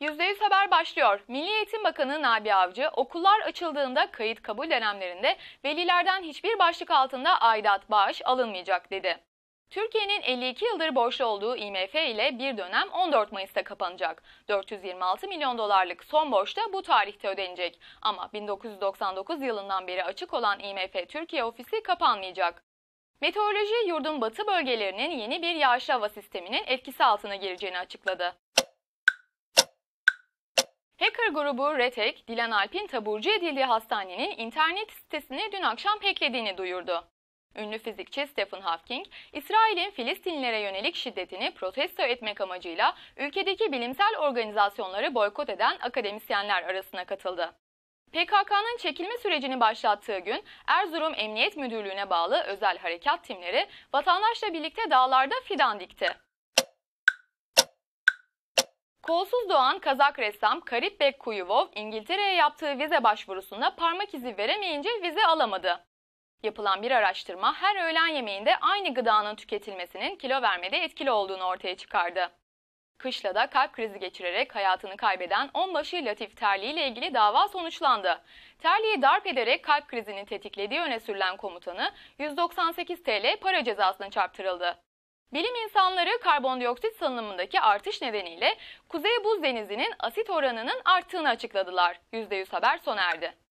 %100 Haber başlıyor. Milli Eğitim Bakanı Nabi Avcı, okullar açıldığında kayıt kabul dönemlerinde velilerden hiçbir başlık altında aidat bağış alınmayacak dedi. Türkiye'nin 52 yıldır borçlu olduğu IMF ile bir dönem 14 Mayıs'ta kapanacak. 426 milyon dolarlık son borç da bu tarihte ödenecek. Ama 1999 yılından beri açık olan IMF Türkiye ofisi kapanmayacak. Meteoroloji yurdun batı bölgelerinin yeni bir yağış hava sisteminin etkisi altına gireceğini açıkladı. Hacker grubu Red Hack, Dilan Alp'in taburcu edildiği hastanenin internet sitesini dün akşam hacklediğini duyurdu. Ünlü fizikçi Stephen Hawking, İsrail'in Filistinlilere yönelik şiddetini protesto etmek amacıyla ülkedeki bilimsel organizasyonları boykot eden akademisyenler arasına katıldı. PKK'nın çekilme sürecini başlattığı gün Erzurum Emniyet Müdürlüğü'ne bağlı özel harekat timleri vatandaşla birlikte dağlarda fidan dikti. Kolsuz doğan Kazak ressam Karipbek Kuyuvov, İngiltere'ye yaptığı vize başvurusunda parmak izi veremeyince vize alamadı. Yapılan bir araştırma her öğlen yemeğinde aynı gıdanın tüketilmesinin kilo vermede etkili olduğunu ortaya çıkardı. Kışla da kalp krizi geçirerek hayatını kaybeden onbaşı Latif Terli ile ilgili dava sonuçlandı. Terli'yi darp ederek kalp krizini tetiklediği öne sürülen komutanı 198 TL para cezasına çarptırıldı. Bilim insanları karbondioksit salınımındaki artış nedeniyle Kuzey Buz Denizi'nin asit oranının arttığını açıkladılar. %100 haber sona erdi.